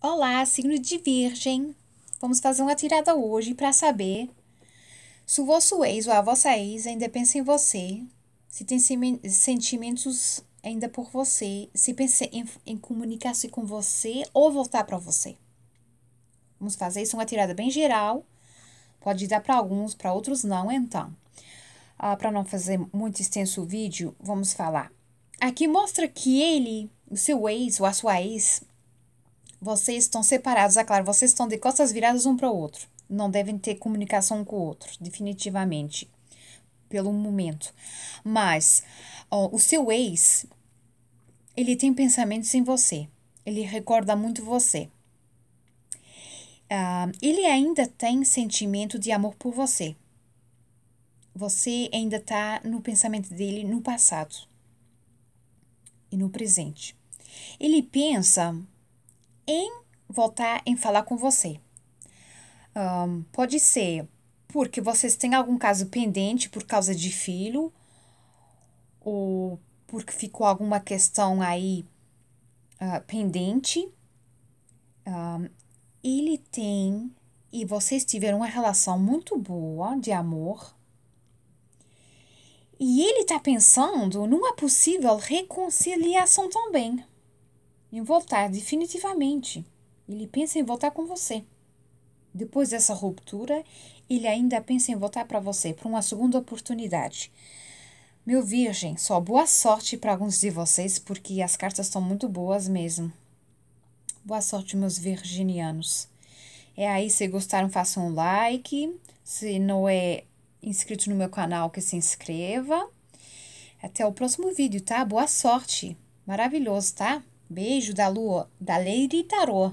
Olá, signo de Virgem. Vamos fazer uma tirada hoje para saber se o vosso ex ou a vossa ex ainda pensa em você, se tem sentimentos ainda por você, se pensa em, em comunicar-se com você ou voltar para você. Vamos fazer isso uma tirada bem geral. Pode dar para alguns, para outros não, então. Ah, para não fazer muito extenso o vídeo, vamos falar. Aqui mostra que ele, o seu ex ou a sua ex, vocês estão separados, é claro, vocês estão de costas viradas um para o outro. Não devem ter comunicação um com o outro, definitivamente, pelo momento. Mas ó, o seu ex, ele tem pensamentos em você. Ele recorda muito você. Uh, ele ainda tem sentimento de amor por você. Você ainda está no pensamento dele no passado e no presente. Ele pensa em voltar em falar com você. Um, pode ser porque vocês têm algum caso pendente por causa de filho, ou porque ficou alguma questão aí uh, pendente. Um, ele tem e vocês tiveram uma relação muito boa de amor. E ele está pensando numa possível reconciliação também em voltar definitivamente. Ele pensa em voltar com você. Depois dessa ruptura, ele ainda pensa em voltar para você, para uma segunda oportunidade. Meu Virgem, só boa sorte para alguns de vocês, porque as cartas estão muito boas mesmo. Boa sorte, meus virginianos. É aí, se gostaram, façam um like. Se não é inscrito no meu canal, que se inscreva. Até o próximo vídeo, tá? Boa sorte. Maravilhoso, tá? Beijo da lua, da Lady Tarô.